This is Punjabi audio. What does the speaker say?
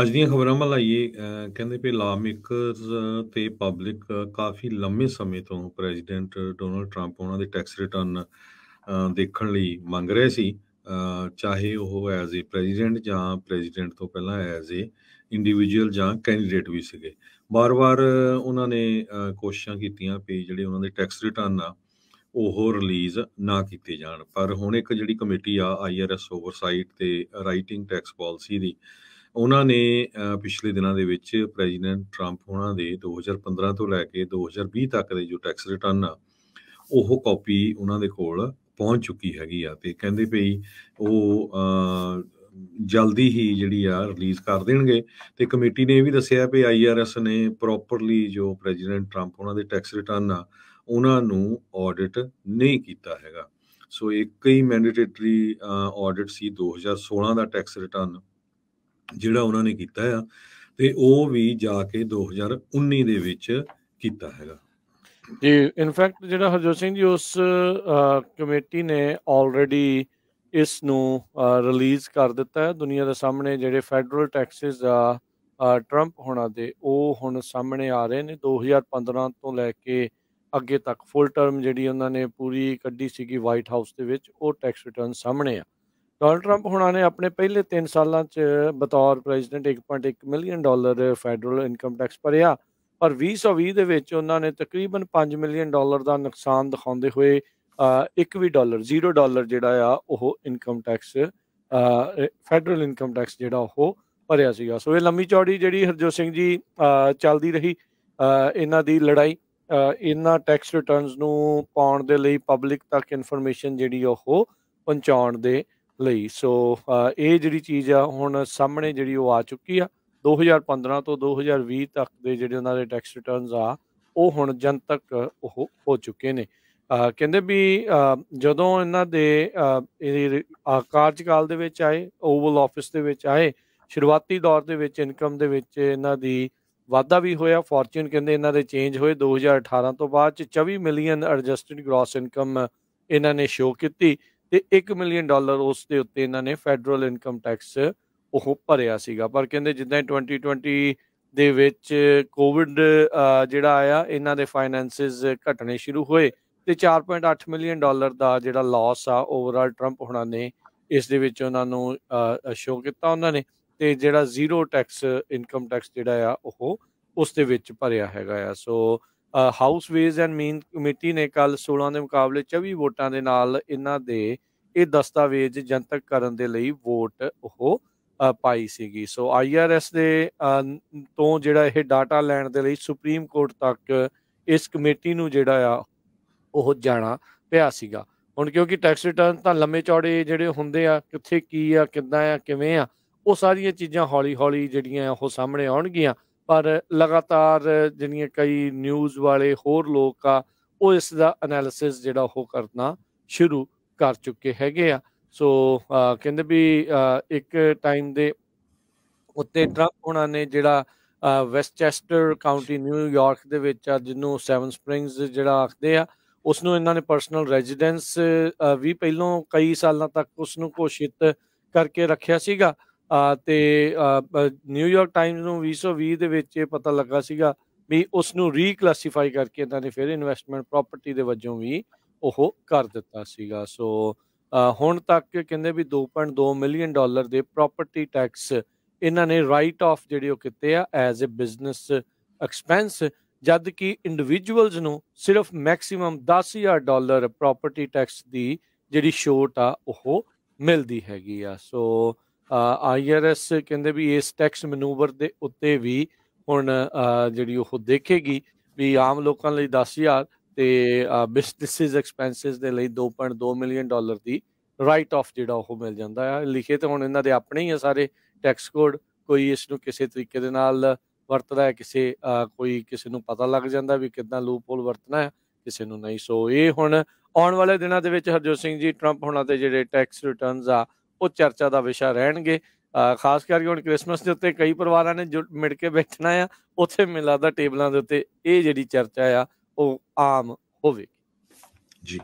ਅੱਜ ਦੀਆਂ ਖਬਰਾਂ ਮਾ ਲਾਈਏ ਕਹਿੰਦੇ ਪਈ ਲਾ ਮੇਕਰਸ ਤੇ ਪਬਲਿਕ ਕਾਫੀ ਲੰਮੇ ਸਮੇਂ ਤੋਂ ਪ੍ਰੈਜ਼ੀਡੈਂਟ ਡੋਨਲਡ ਟਰੰਪ ਉਹਨਾਂ ਦੇ ਟੈਕਸ ਰਿਟਰਨ ਦੇਖਣ ਲਈ ਮੰਗ ਰਹੇ ਸੀ ਚਾਹੇ ਉਹ ਐਜ਼ ਅ ਪ੍ਰੈਜ਼ੀਡੈਂਟ ਜਾਂ ਪ੍ਰੈਜ਼ੀਡੈਂਟ ਤੋਂ ਪਹਿਲਾਂ ਐਜ਼ ਅ ਇੰਡੀਵਿਜੂਅਲ ਜਾਂ ਕੈਂਡੀਡੇਟ ਵੀ ਸੀਗੇ ਬਾਰ-ਬਾਰ ਉਹਨਾਂ ਨੇ ਕੋਸ਼ਿਸ਼ਾਂ ਕੀਤੀਆਂ ਪਈ ਜਿਹੜੇ ਉਹਨਾਂ ਦੇ ਟੈਕਸ ਰਿਟਰਨ ਆ ਉਹ ਰਿਲੀਜ਼ ਨਾ ਕੀਤੇ ਜਾਣ ਪਰ ਹੁਣ ਇੱਕ ਜਿਹੜੀ ਕਮੇਟੀ ਆ ਆਈਆਰਐਸ ਓਵਰਸਾਈਟ ਤੇ ਰਾਈਟਿੰਗ ਟੈਕਸ ਪਾਲਿਸੀ ਦੀ ਉਹਨਾਂ ਨੇ ਪਿਛਲੇ ਦਿਨਾਂ ਦੇ ਵਿੱਚ ਪ੍ਰੈਜ਼ੀਡੈਂਟ ਟਰੰਪ ਉਹਨਾਂ ਦੇ 2015 ਤੋਂ ਲੈ ਕੇ 2020 ਤੱਕ ਦੇ ਜੋ ਟੈਕਸ ਰਿਟਰਨ ਆ ਉਹ ਕਾਪੀ ਉਹਨਾਂ ਦੇ ਕੋਲ ਪਹੁੰਚ ਚੁੱਕੀ ਹੈਗੀ ਆ ਤੇ ਕਹਿੰਦੇ ਪਈ ਉਹ ਜਲਦੀ ਹੀ ਜਿਹੜੀ ਆ ਰਿਲੀਜ਼ ਕਰ ਦੇਣਗੇ ਤੇ ਕਮੇਟੀ ਨੇ ਇਹ ਵੀ ਦੱਸਿਆ ਪਈ ਆਈਆਰਐਸ ਨੇ ਪ੍ਰੋਪਰਲੀ ਜੋ ਪ੍ਰੈਜ਼ੀਡੈਂਟ ਟਰੰਪ ਉਹਨਾਂ ਦੇ ਟੈਕਸ ਰਿਟਰਨ ਆ ਉਹਨਾਂ ਨੂੰ ਆਡਿਟ ਨਹੀਂ ਕੀਤਾ ਹੈਗਾ ਸੋ ਇੱਕ ਹੀ ਮੈਂਡੇਟਰੀ ਆਡਿਟ ਸੀ 2016 ਦਾ ਟੈਕਸ ਰਿਟਰਨ ਜਿਹੜਾ ਉਹਨਾਂ ਨੇ ਕੀਤਾ ਆ ਤੇ ਉਹ ਵੀ ਜਾ ਕੇ 2019 ਦੇ ਵਿੱਚ ਕੀਤਾ ਹੈਗਾ ਜੀ ਇਨਫੈਕਟ ਜਿਹੜਾ ਹਰਜੋਤ ਸਿੰਘ ਜੀ ਉਸ ਕਮੇਟੀ ਨੇ ਆਲਰੇਡੀ ਇਸ ਨੂੰ ਰਿਲੀਜ਼ ਕਰ ਦਿੱਤਾ ਹੈ ਦੁਨੀਆ ਦੇ ਸਾਹਮਣੇ ਜਿਹੜੇ ਫੈਡਰਲ ਟੈਕਸਸ ਆ ਟਰੰਪ ਹੋਣਾ ਦੇ ਉਹ ਹੁਣ ਸਾਹਮਣੇ ਆ ਰਹੇ ਨੇ 2015 ਤੋਂ ਲੈ ਕੇ ਅੱਗੇ ਤੱਕ ਫੁੱਲ ਟਰਮ ਜਿਹੜੀ ਉਹਨਾਂ ਨੇ ਪੂਰੀ ਕੱਢੀ ਸੀਗੀ ਵਾਈਟ ਹਾਊਸ ਦੇ ਵਿੱਚ ਉਹ ਟੈਕਸ ਰਿਟਰਨ ਸਾਹਮਣੇ ਆ ਡੋਨਲਡ ਟਰੰਪ ਹੁਣਾਂ ਨੇ ਆਪਣੇ ਪਹਿਲੇ 3 ਸਾਲਾਂ 'ਚ ਬਤੌਰ president 1.1 million dollar federal income tax ਭਰਿਆ ਪਰ 2020 ਦੇ ਵਿੱਚ ਉਹਨਾਂ ਨੇ ਤਕਰੀਬਨ 5 ਮਿਲੀਅਨ ਡਾਲਰ ਦਾ ਨੁਕਸਾਨ ਦਿਖਾਉਂਦੇ ਹੋਏ 1 ਵੀ ਡਾਲਰ 0 ਡਾਲਰ ਜਿਹੜਾ ਆ ਉਹ income tax federal income tax ਜਿਹੜਾ ਉਹ ਭਰਿਆ ਸੀਗਾ ਸੋ ਇਹ ਲੰਮੀ ਚੌੜੀ ਜਿਹੜੀ ਹਰਜੋਤ ਸਿੰਘ ਜੀ ਚੱਲਦੀ ਰਹੀ ਇਹਨਾਂ ਦੀ ਲੜਾਈ ਇਹਨਾਂ ਟੈਕਸ ਰਿਟਰਨਸ ਨੂੰ ਪਾਉਣ ਦੇ ਲਈ ਪਬਲਿਕ ਤੱਕ ਇਨਫੋਰਮੇਸ਼ਨ ਜਿਹੜੀ ਉਹ ਪਹੁੰਚਾਉਣ ਦੇ ਲਈ ਸੋ ਇਹ ਜਿਹੜੀ ਚੀਜ਼ ਆ ਹੁਣ ਸਾਹਮਣੇ ਜਿਹੜੀ ਉਹ ਆ ਚੁੱਕੀ ਆ 2015 ਤੋਂ 2020 ਤੱਕ ਦੇ ਜਿਹੜੇ ਉਹਨਾਂ ਦੇ ਟੈਕਸ ਰਿਟਰਨਸ ਆ ਉਹ ਹੁਣ ਜਨਤਕ ਉਹ ਹੋ ਚੁੱਕੇ ਨੇ ਕਹਿੰਦੇ ਵੀ ਜਦੋਂ ਇਹਨਾਂ ਦੇ ਕਾਰਜਕਾਲ ਦੇ ਵਿੱਚ ਆਏ ਓਵਲ ਆਫਿਸ ਦੇ ਵਿੱਚ ਆਏ ਸ਼ੁਰੂਆਤੀ ਦੌਰ ਦੇ ਵਿੱਚ ਇਨਕਮ ਦੇ ਵਿੱਚ ਇਹਨਾਂ ਦੀ ਵਾਧਾ ਵੀ ਹੋਇਆ ਫੋਰਚਨ ਕਹਿੰਦੇ ਇਹਨਾਂ ਦੇ ਚੇਂਜ ਹੋਏ 2018 ਤੋਂ ਬਾਅਦ ਚ 24 ਮਿਲੀਅਨ ਐਡਜਸਟਡ ਗ੍ਰੋਸ ਇਨਕਮ ਇਹਨਾਂ ਨੇ ਸ਼ੋ ਕੀਤੀ ਤੇ 1 ਮਿਲੀਅਨ ਡਾਲਰ ਉਸ ਦੇ ਉੱਤੇ ਇਹਨਾਂ ਨੇ ਫੈਡਰਲ ਇਨਕਮ ਟੈਕਸ ਉਹ ਭਰਿਆ ਸੀਗਾ ਪਰ ਕਹਿੰਦੇ ਜਿੱਦਾਂ 2020 ਦੇ ਵਿੱਚ ਕੋਵਿਡ ਜਿਹੜਾ ਆਇਆ ਇਹਨਾਂ ਦੇ ਫਾਈਨੈਂਸਸ ਘਟਣੇ ਸ਼ੁਰੂ ਹੋਏ ਤੇ 4.8 ਮਿਲੀਅਨ ਡਾਲਰ ਦਾ ਜਿਹੜਾ ਲਾਸ ਆ ਓਵਰਆਲ 트ੰਪ ਹੁਣਾਂ ਨੇ ਇਸ ਦੇ ਵਿੱਚ ਉਹਨਾਂ ਨੂੰ ਸ਼ੋਅ ਕੀਤਾ ਉਹਨਾਂ ਨੇ ਤੇ ਜਿਹੜਾ ਜ਼ੀਰੋ ਟੈਕਸ ਇਨਕਮ ਟੈਕਸ ਜਿਹੜਾ ਆ ਉਹ ਉਸ ਦੇ ਵਿੱਚ ਭਰਿਆ ਹੈਗਾ ਆ so House Ways and Mean Committee ਨੇ ਕੱਲ 16 ਦੇ ਮੁਕਾਬਲੇ 24 ਵੋਟਾਂ ਦੇ ਨਾਲ ਇਹਨਾਂ ਦੇ ਇਹ ਦਸਤਾਵੇਜ਼ ਜਨਤਕ ਕਰਨ ਦੇ ਲਈ ਵੋਟ ਉਹ ਪਾਈ ਸੀਗੀ ਸੋ ਆਈਆਰਐਸ ਦੇ ਤੋਂ ਜਿਹੜਾ ਇਹ ਡਾਟਾ ਲੈਣ ਦੇ ਲਈ ਸੁਪਰੀਮ ਕੋਰਟ ਤੱਕ ਇਸ ਕਮੇਟੀ ਨੂੰ ਜਿਹੜਾ ਆ ਉਹ ਜਾਣਾ ਪਿਆ ਸੀਗਾ ਹੁਣ ਕਿਉਂਕਿ ਟੈਕਸ ਰਿਟਰਨ ਤਾਂ ਲੰਮੇ ਚੌੜੇ ਜਿਹੜੇ ਹੁੰਦੇ ਆ ਕਿੱਥੇ ਕੀ ਆ ਕਿੱਦਾਂ ਆ ਕਿਵੇਂ ਆ ਉਹ ਸਾਰੀਆਂ ਚੀਜ਼ਾਂ ਹੌਲੀ-ਹੌਲੀ ਜਿਹੜੀਆਂ ਉਹ ਸਾਹਮਣੇ ਆਉਣਗੀਆਂ ਪਰ ਲਗਾਤਾਰ ਜਿਹੜੀਆਂ ਕਈ ਨਿਊਜ਼ ਵਾਲੇ ਹੋਰ ਲੋਕ ਆ ਉਹ ਇਸ ਦਾ ਐਨਾਲਿਸਿਸ ਜਿਹੜਾ ਉਹ ਕਰਨਾ ਸ਼ੁਰੂ ਕਰ ਚੁੱਕੇ ਹੈਗੇ ਆ ਸੋ ਕਹਿੰਦੇ ਵੀ ਇੱਕ ਟਾਈਮ ਦੇ ਉੱਤੇ ਟਰੰਪ ਉਹਨਾਂ ਨੇ ਜਿਹੜਾ ਵੈਸਟਚੈਸਟਰ ਕਾਉਂਟੀ ਨਿਊਯਾਰਕ ਦੇ ਵਿੱਚ ਆ ਜਿਹਨੂੰ ਸੈਵਨ ਸਪ੍ਰਿੰਗਸ ਜਿਹੜਾ ਆਖਦੇ ਆ ਉਸ ਨੂੰ ਇਹਨਾਂ ਨੇ ਪਰਸਨਲ ਰੈਜ਼ੀਡੈਂਸ ਵੀ ਪਹਿਲਾਂ ਕਈ ਸਾਲਾਂ ਤੱਕ ਉਸ ਨੂੰ ਘੋਸ਼ਿਤ ਕਰਕੇ ਰੱਖਿਆ ਸੀਗਾ ਤੇ ਨਿਊਯਾਰਕ ਟਾਈਮਜ਼ ਨੂੰ 2020 ਦੇ ਵਿੱਚ ਇਹ ਪਤਾ ਲੱਗਾ ਸੀਗਾ ਵੀ ਉਸ ਨੂੰ ਰੀਕਲਾਸੀਫਾਈ ਕਰਕੇ ਇਹਨਾਂ ਨੇ ਫਿਰ ਇਨਵੈਸਟਮੈਂਟ ਪ੍ਰਾਪਰਟੀ ਦੇ ਵਜੋਂ ਵੀ ਉਹ ਕਰ ਦਿੱਤਾ ਸੀਗਾ ਸੋ ਹੁਣ ਤੱਕ ਕਹਿੰਦੇ ਵੀ 2.2 ਮਿਲੀਅਨ ਡਾਲਰ ਦੇ ਪ੍ਰਾਪਰਟੀ ਟੈਕਸ ਇਹਨਾਂ ਨੇ ਰਾਈਟ ਆਫ ਜਿਹੜੇ ਉਹ ਕੀਤੇ ਆ ਐਜ਼ ਅ ਬਿਜ਼ਨਸ ਐਕਸਪੈਂਸ ਜਦ ਕਿ ਇੰਡੀਵਿਜੂਅਲਸ ਨੂੰ ਸਿਰਫ ਮੈਕਸਿਮਮ 10000 ਡਾਲਰ ਪ੍ਰਾਪਰਟੀ ਟੈਕਸ ਦੀ ਜਿਹੜੀ ਛੋਟ ਆ ਉਹ ਮਿਲਦੀ ਹੈਗੀ ਆ ਸੋ ਆਈਆਰਐਸ ਕਹਿੰਦੇ ਵੀ ਇਸ ਟੈਕਸ ਮੈਨੂਵਰ ਦੇ ਉੱਤੇ ਵੀ ਹੁਣ ਜਿਹੜੀ ਉਹ ਦੇਖੇਗੀ ਵੀ ਆਮ ਲੋਕਾਂ ਲਈ 10000 ਤੇ ਬਿਜ਼ਨਸਿਸ ਐਕਸਪੈਂਸਸ ਦੇ ਲਈ 2.2 ਮਿਲੀਅਨ ਡਾਲਰ ਦੀ ਰਾਈਟ ਆਫ ਜਿਹੜਾ ਉਹ ਮਿਲ ਜਾਂਦਾ ਹੈ ਲਿਖੇ ਤੇ ਹੁਣ ਇਹਨਾਂ ਦੇ ਆਪਣੇ ਹੀ ਆ ਸਾਰੇ ਟੈਕਸ ਕੋਡ ਕੋਈ ਇਸ ਨੂੰ ਕਿਸੇ ਤਰੀਕੇ ਦੇ ਨਾਲ ਵਰਤਦਾ ਹੈ ਕਿਸੇ ਕੋਈ ਕਿਸੇ ਨੂੰ ਪਤਾ ਲੱਗ ਜਾਂਦਾ ਵੀ ਕਿਦਾਂ ਲੂਪਹੋਲ ਵਰਤਣਾ ਹੈ ਕਿਸੇ ਨੂੰ ਨਹੀਂ ਸੋ ਇਹ ਹੁਣ ਆਉਣ ਵਾਲੇ ਦਿਨਾਂ ਦੇ ਵਿੱਚ ਹਰਜੋਤ ਸਿੰਘ ਜੀ ਟਰੰਪ ਹੁਣਾਂ ਤੇ ਜਿਹੜੇ ਟੈਕਸ ਰਿਟਰਨਸ ਆ ਉਹ ਚਰਚਾ ਦਾ ਵਿਸ਼ਾ ਰਹਿਣਗੇ ਖਾਸ ਕਰਕੇ ਹੁਣ 크리스마ਸ ਦੇ ਉੱਤੇ ਕਈ ਪਰਿਵਾਰਾਂ ਨੇ ਜੁੜ ਮਿਲ ਕੇ ਬੈਠਣਾ ਆ ਉੱਥੇ ਮਿਲਾ ਦਾ ਟੇਬਲਾਂ ਦੇ ਉੱਤੇ ਇਹ ਜਿਹੜੀ ਚਰਚਾ ਆ ਉਹ ਆਮ ਹੋਵੇ ਜੀ